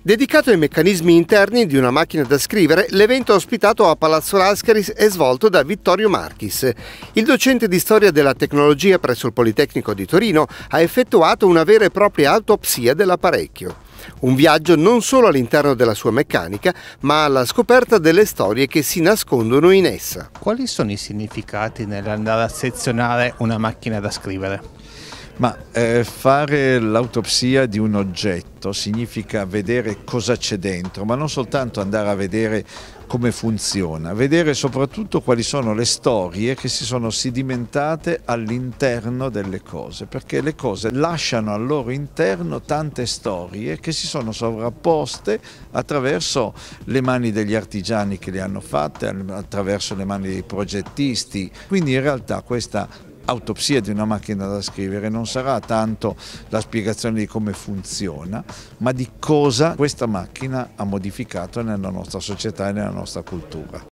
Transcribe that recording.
Dedicato ai meccanismi interni di una macchina da scrivere, l'evento ospitato a Palazzo Lascaris è svolto da Vittorio Marchis. Il docente di storia della tecnologia presso il Politecnico di Torino ha effettuato una vera e propria autopsia dell'apparecchio. Un viaggio non solo all'interno della sua meccanica, ma alla scoperta delle storie che si nascondono in essa. Quali sono i significati nell'andare a sezionare una macchina da scrivere? Ma eh, fare l'autopsia di un oggetto significa vedere cosa c'è dentro, ma non soltanto andare a vedere come funziona, vedere soprattutto quali sono le storie che si sono sedimentate all'interno delle cose, perché le cose lasciano al loro interno tante storie che si sono sovrapposte attraverso le mani degli artigiani che le hanno fatte, attraverso le mani dei progettisti. Quindi in realtà questa autopsia di una macchina da scrivere non sarà tanto la spiegazione di come funziona, ma di cosa questa macchina ha modificato nella nostra società e nella nostra cultura.